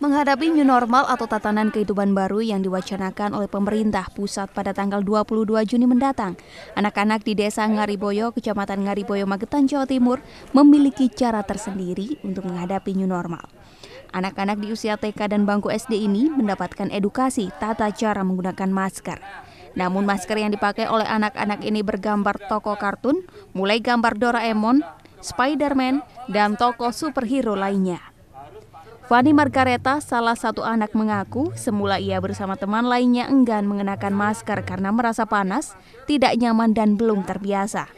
Menghadapi new normal atau tatanan kehidupan baru yang diwacanakan oleh pemerintah pusat pada tanggal 22 Juni mendatang, anak-anak di Desa Ngariboyo, Kecamatan Ngariboyo, Magetan, Jawa Timur memiliki cara tersendiri untuk menghadapi new normal. Anak-anak di usia TK dan bangku SD ini mendapatkan edukasi tata cara menggunakan masker. Namun masker yang dipakai oleh anak-anak ini bergambar toko kartun, mulai gambar Doraemon, Spider-Man, dan tokoh superhero lainnya. Fanny Margareta, salah satu anak mengaku, semula ia bersama teman lainnya enggan mengenakan masker karena merasa panas, tidak nyaman dan belum terbiasa.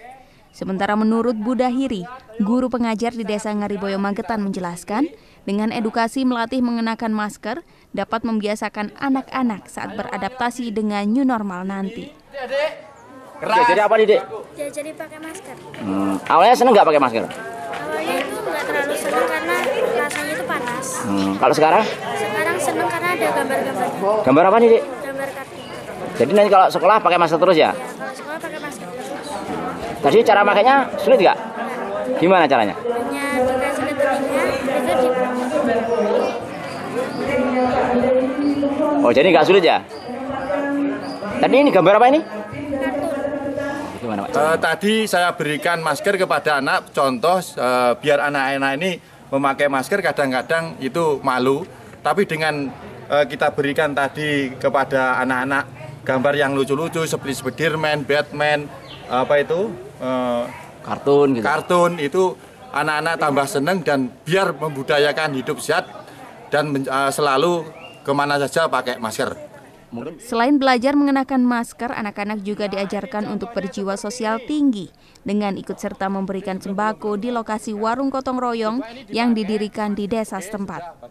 Sementara menurut Buddha Hiri, guru pengajar di desa Ngariboyo Magetan menjelaskan, dengan edukasi melatih mengenakan masker dapat membiasakan anak-anak saat beradaptasi dengan new normal nanti. Keras. Iya, jadi apa nih, Dek? Ya, jadi pakai masker. Hmm. Awalnya seneng nggak pakai masker? Awalnya itu nggak terlalu seneng karena rasanya itu panas. Hmm. Kalau sekarang? Sekarang seneng karena ada gambar-gambar. Gambar apa nih, Dek? Gambar kartu. Jadi nanti kalau sekolah pakai masker terus ya? ya kalau sekolah pakai masker terus. Tadi cara makainya sulit nggak? Nah. Gimana caranya? Oh, jadi nggak sulit ya? Tadi ini gambar apa ini? Gimana, Pak? Uh, tadi saya berikan masker kepada anak, contoh uh, biar anak-anak ini memakai masker kadang-kadang itu malu, tapi dengan uh, kita berikan tadi kepada anak-anak gambar yang lucu-lucu seperti Spiderman, Batman, apa itu? Uh, kartun gitu. Kartun itu anak-anak tambah seneng dan biar membudayakan hidup sehat dan uh, selalu kemana saja pakai masker. Selain belajar mengenakan masker, anak-anak juga diajarkan untuk berjiwa sosial tinggi dengan ikut serta memberikan sembako di lokasi warung gotong royong yang didirikan di desa setempat.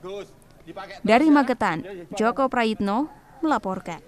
Dari Magetan, Joko Prayitno melaporkan.